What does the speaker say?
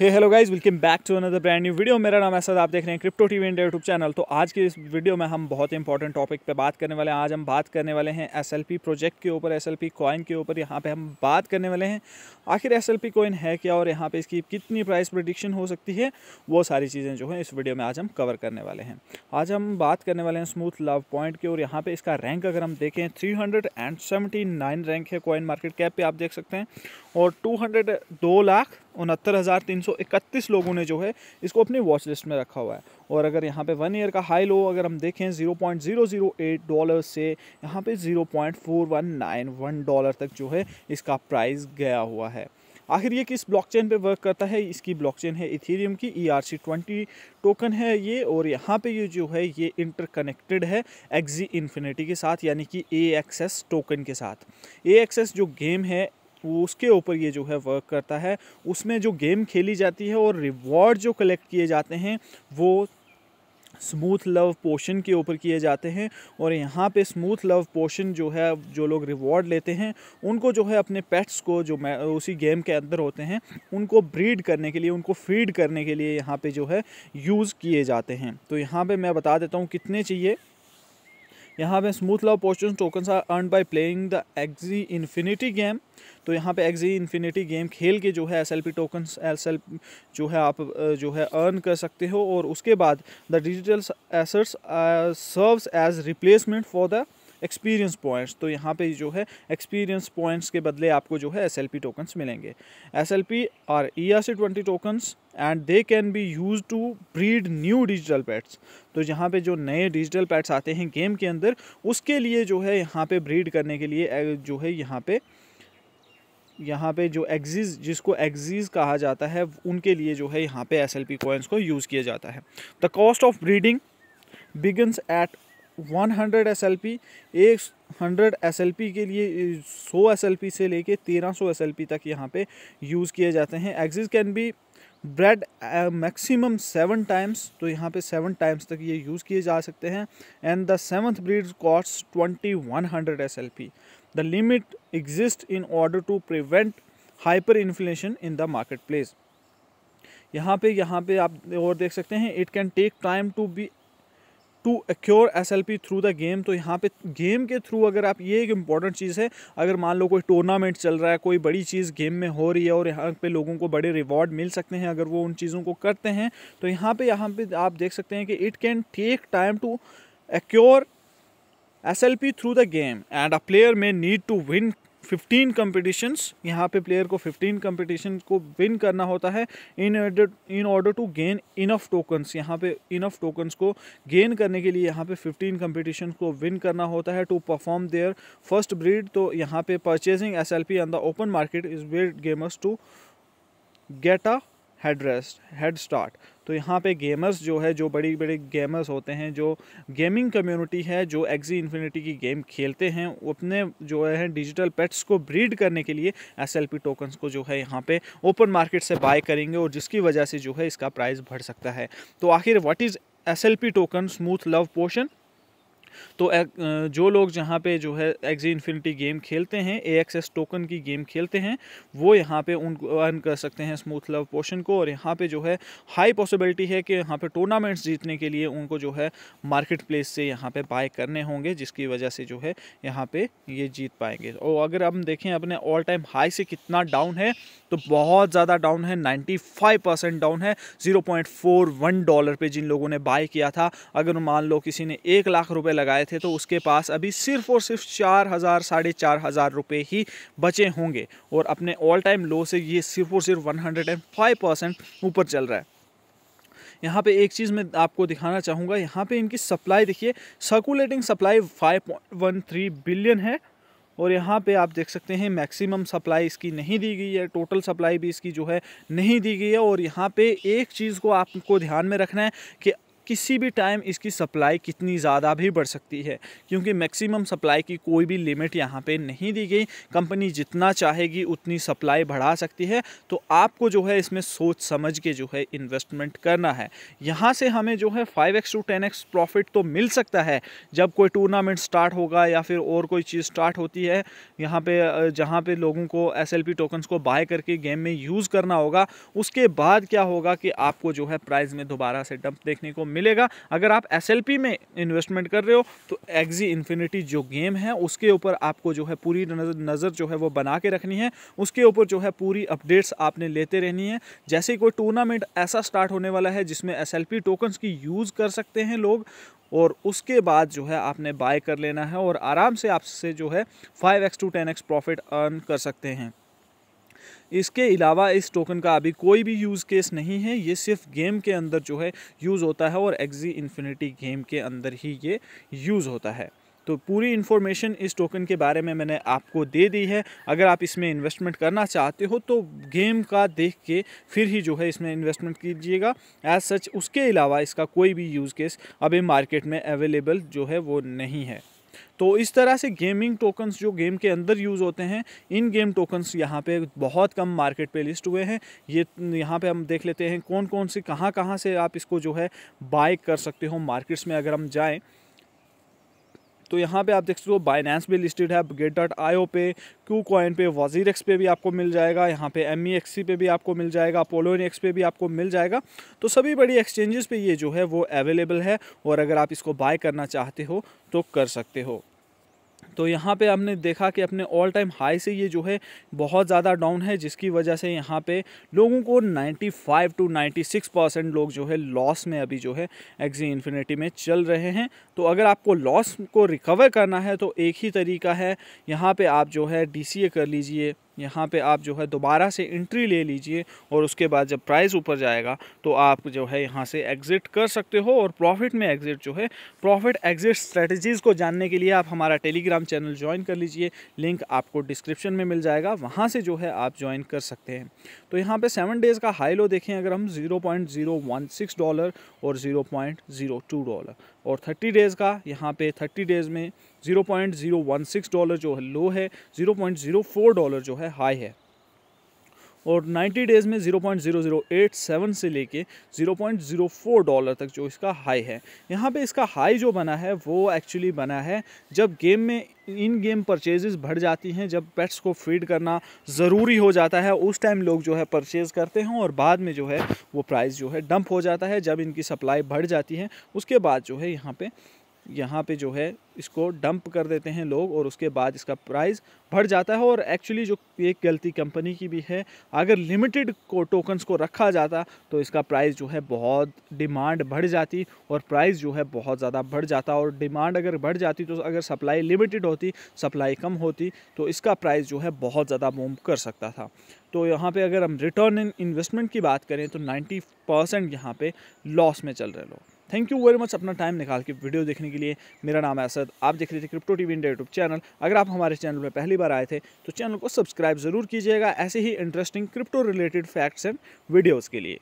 hey hello guys welcome back to another brand new video मेरा नाम ऐसा आप देख रहे हैं crypto TV India YouTube channel तो आज के इस वीडियो में हम बहुत ही इंपॉर्टेंट टॉपिक पे बात करने वाले हैं आज हम बात करने वाले हैं एसएलपी प्रोजेक्ट के ऊपर एसएलपी कॉइन के ऊपर यहाँ पे हम बात करने वाले हैं आखिर एस कॉइन है क्या और यहाँ पर इसकी कितनी प्राइस प्रडिक्शन हो सकती है वो सारी चीज़ें जो हैं इस वीडियो में आज हम कवर करने वाले हैं आज हम बात करने वाले हैं स्मूथ लव पॉइंट की और यहाँ पर इसका रैंक अगर हम देखें थ्री रैंक है कॉइन मार्केट कैप पर आप देख सकते हैं और टू हंड्रेड दो लाख उनहत्तर हज़ार तीन सौ इकतीस लोगों ने जो है इसको अपनी वॉच लिस्ट में रखा हुआ है और अगर यहाँ पे वन ईयर का हाई लो अगर हम देखें zero point zero zero eight dollar से यहाँ पे zero point four one nine one dollar तक जो है इसका प्राइस गया हुआ है आखिर ये किस ब्लॉकचेन पे वर्क करता है इसकी ब्लॉकचेन है इथेरियम की E R C twenty token है ये और यहाँ पे ये जो है ये इंटरकनेक्टेड है एक्जी इन्फिनिटी के साथ यानी कि ए एक्सेस टोकन के साथ ए एक्सेस जो गेम है उसके ऊपर ये जो है वर्क करता है उसमें जो गेम खेली जाती है और रिवॉर्ड जो कलेक्ट किए जाते हैं वो स्मूथ लव पोशन के ऊपर किए जाते हैं और यहाँ पे स्मूथ लव पोशन जो है जो लोग रिवॉर्ड लेते हैं उनको जो है अपने पेट्स को जो उसी गेम के अंदर होते हैं उनको ब्रीड करने के लिए उनको फीड करने के लिए यहाँ पे जो है यूज़ किए जाते हैं तो यहाँ पे मैं बता देता हूँ कितने चाहिए यहाँ पे smooth love potion tokens are earn by playing the Axie Infinity game तो यहाँ पे एग्जी इन्फिनिटी गेम खेल के जो है S L P tokens S L जो है आप जो है अर्न कर सकते हो और उसके बाद the digital assets serves as replacement for the experience points तो यहाँ पे जो है एक्सपीरियंस पॉइंट्स के बदले आपको जो है एस एल पी टोकन्स मिलेंगे S L P are E R C twenty tokens and they can be use to breed new digital pets तो यहाँ पे जो नए डिजिटल पैट्स आते हैं गेम के अंदर उसके लिए जो है यहाँ पे ब्रीड करने के लिए जो है यहाँ पे यहाँ पे जो एग्जीज जिसको एग्जीज कहा जाता है उनके लिए जो है यहाँ पे एस एल पी कॉइन्स को यूज़ किया जाता है the cost of breeding begins at one hundred S L P hundred S L P के लिए सौ एस एल पी से लेके तेरह सौ एस एल पी तक यहाँ पे यूज़ किए जाते हैं Axies can be bred maximum seven times तो यहाँ पे सेवन टाइम्स तक ये यूज़ किए जा सकते हैं and the seventh breed cost twenty one hundred S L P the limit exist in order to prevent hyper inflation in the market place यहाँ पे यहाँ पे आप और देख सकते हैं it can take time to be to acquire S L P through the game तो यहाँ पे गेम के थ्रू अगर आप ये एक इंपॉर्टेंट चीज़ है अगर मान लो कोई टूर्नामेंट चल रहा है कोई बड़ी चीज़ गेम में हो रही है और यहाँ पे लोगों को बड़े रिवॉर्ड मिल सकते हैं अगर वो उन चीज़ों को करते हैं तो यहाँ पे यहाँ पे आप देख सकते हैं कि it can take time to acquire S L P through the game and a player में need to win fifteen competitions यहाँ पे प्लेयर को फिफ्टीन कम्पिटिशन को विन करना होता है in in order to gain enough tokens यहाँ पे इनफ टोकन्स को गेन करने के लिए यहाँ पे फिफ्टीन कम्पिटिशन को विन करना होता है to perform their first breed तो यहाँ पे purchasing S L P on the open market is way gamers to get a head rest head start तो यहाँ पे गेमर्स जो है जो बड़ी बड़े गेमर्स होते हैं जो गेमिंग कम्युनिटी है जो एग्जी इन्फिनिटी की गेम खेलते हैं अपने जो है डिजिटल पेट्स को ब्रीड करने के लिए एस एल टोकन्स को जो है यहाँ पे ओपन मार्केट से बाय करेंगे और जिसकी वजह से जो है इसका प्राइस बढ़ सकता है तो आखिर what is S L P token smooth love potion तो जो लोग जहाँ पे जो है एक्जी इन्फिनिटी गेम खेलते हैं ए एक्स टोकन की गेम खेलते हैं वो यहाँ पे उन अर्न कर सकते हैं स्मूथ लव पोशन को और यहाँ पे जो है हाई पॉसिबिलिटी है कि यहाँ पे टूर्नामेंट्स जीतने के लिए उनको जो है मार्केट प्लेस से यहाँ पे बाय करने होंगे जिसकी वजह से जो है यहाँ पे ये जीत पाएंगे और अगर हम देखें अपने ऑल टाइम हाई से कितना डाउन है तो बहुत ज़्यादा डाउन है नाइन्टी परसेंट डाउन है जीरो डॉलर पर जिन लोगों ने बाय किया था अगर मान लो किसी ने एक लाख रुपए लगा लगाए थे तो उसके पास अभी सिर्फ और सिर्फ चार हज़ार साढ़े चार हज़ार रुपये ही बचे होंगे और अपने ऑल टाइम लो से ये सिर्फ और सिर्फ one hundred and five percent ऊपर चल रहा है यहाँ पे एक चीज़ मैं आपको दिखाना चाहूँगा यहाँ पे इनकी सप्लाई देखिए सर्कुलेटिंग सप्लाई फाइव बिलियन है और यहाँ पे आप देख सकते हैं मैक्सिमम सप्लाई इसकी नहीं दी गई है टोटल सप्लाई भी इसकी जो है नहीं दी गई है और यहाँ पे एक चीज़ को आपको ध्यान में रखना है कि किसी भी टाइम इसकी सप्लाई कितनी ज़्यादा भी बढ़ सकती है क्योंकि मैक्सिमम सप्लाई की कोई भी लिमिट यहाँ पे नहीं दी गई कंपनी जितना चाहेगी उतनी सप्लाई बढ़ा सकती है तो आपको जो है इसमें सोच समझ के जो है इन्वेस्टमेंट करना है यहाँ से हमें जो है five X to ten X profit तो मिल सकता है जब कोई टूर्नामेंट स्टार्ट होगा या फिर और कोई चीज़ स्टार्ट होती है यहाँ पर जहाँ पर लोगों को एस एल पी टोकन्स को बाय करके गेम में यूज़ करना होगा उसके बाद क्या होगा कि आपको जो है प्राइज़ में दोबारा से डंप देखने को मिलेगा अगर आप एस में इन्वेस्टमेंट कर रहे हो तो एग्जी इन्फिनिटी जो गेम है उसके ऊपर आपको जो है पूरी नज़र जो है वो बना के रखनी है उसके ऊपर जो है पूरी अपडेट्स आपने लेते रहनी है जैसे ही कोई टूर्नामेंट ऐसा स्टार्ट होने वाला है जिसमें एस टोकन्स की यूज़ कर सकते हैं लोग और उसके बाद जो है आपने बाय कर लेना है और आराम से आपसे जो है five X to ten X profit earn कर सकते हैं इसके अलावा इस टोकन का अभी कोई भी यूज़ केस नहीं है ये सिर्फ गेम के अंदर जो है यूज़ होता है और एक्जी इन्फिनिटी गेम के अंदर ही ये यूज़ होता है तो पूरी इन्फॉर्मेशन इस टोकन के बारे में मैंने आपको दे दी है अगर आप इसमें इन्वेस्टमेंट करना चाहते हो तो गेम का देख के फिर ही जो है इसमें इन्वेस्टमेंट कीजिएगा एज सच उसके अलावा इसका कोई भी यूज़ केस अभी मार्केट में अवेलेबल जो है वो नहीं है तो इस तरह से गेमिंग टोकन्स जो गेम के अंदर यूज़ होते हैं इन गेम टोकन्स यहाँ पे बहुत कम मार्केट पे लिस्ट हुए हैं ये यहाँ पे हम देख लेते हैं कौन कौन से कहाँ कहाँ से आप इसको जो है बाय कर सकते हो मार्केट्स में अगर हम जाएँ तो यहाँ पे आप देख सकते हो बाइनेंस भी लिस्टेड है गेट डॉट आईओ पे क्यू कॉइन पे वजीर एक्स पे भी आपको मिल जाएगा यहाँ पे एम ई एक्स पे भी आपको मिल जाएगा पोलोन एक्स पे भी आपको मिल जाएगा तो सभी बड़ी एक्सचेंजेस पे ये जो है वो अवेलेबल है और अगर आप इसको बाय करना चाहते हो तो कर सकते हो तो यहाँ पे हमने देखा कि अपने ऑल टाइम हाई से ये जो है बहुत ज़्यादा डाउन है जिसकी वजह से यहाँ पे लोगों को 95 टू 96 परसेंट लोग जो है लॉस में अभी जो है एक्जी इन्फिनिटी में चल रहे हैं तो अगर आपको लॉस को रिकवर करना है तो एक ही तरीका है यहाँ पर आप जो है डी कर लीजिए यहाँ पे आप जो है दोबारा से इंट्री ले लीजिए और उसके बाद जब प्राइस ऊपर जाएगा तो आप जो है यहाँ से एग्ज़िट कर सकते हो और प्रॉफिट में एग्ज़िट जो है प्रॉफिट एग्ज़िट स्ट्रेटजीज़ को जानने के लिए आप हमारा टेलीग्राम चैनल ज्वाइन कर लीजिए लिंक आपको डिस्क्रिप्शन में मिल जाएगा वहाँ से जो है आप ज्वाइन कर सकते हैं तो यहाँ पर सेवन डेज़ का हाई लो देखें अगर हम ज़ीरो डॉलर और ज़ीरो डॉलर और थर्टी डेज़ का यहाँ पर थर्टी डेज़ में 0.016 डॉलर जो है लो है 0.04 डॉलर जो है हाई है और 90 डेज़ में 0.0087 से लेके 0.04 डॉलर तक जो इसका हाई है यहाँ पे इसका हाई जो बना है वो एक्चुअली बना है जब गेम में इन गेम परचेजेस बढ़ जाती हैं जब पेट्स को फीड करना ज़रूरी हो जाता है उस टाइम लोग जो है परचेज़ करते हैं और बाद में जो है वो प्राइस जो है डंप हो जाता है जब इनकी सप्लाई बढ़ जाती है उसके बाद जो है यहाँ पर यहाँ पे जो है इसको डंप कर देते हैं लोग और उसके बाद इसका प्राइस बढ़ जाता है और एक्चुअली जो एक गलती कंपनी की भी है अगर लिमिटेड को टोकन्स को रखा जाता तो इसका प्राइस जो है बहुत डिमांड बढ़ जाती और प्राइस जो है बहुत ज़्यादा बढ़ जाता और डिमांड अगर बढ़ जाती तो अगर सप्लाई लिमिटेड होती सप्लाई कम होती तो इसका प्राइस जो है बहुत ज़्यादा मूम कर सकता था तो यहाँ पर अगर हम रिटर्न इन इन्वेस्टमेंट की बात करें तो नाइन्टी परसेंट यहाँ लॉस में चल रहे लोग थैंक यू वेरी मच अपना टाइम निकाल के वीडियो देखने के लिए मेरा नाम है असद आप देख रहे थे crypto TV India YouTube channel अगर आप हमारे चैनल में पहली बार आए थे तो चैनल को सब्सक्राइब ज़रूर कीजिएगा ऐसे ही interesting crypto related facts and videos के लिए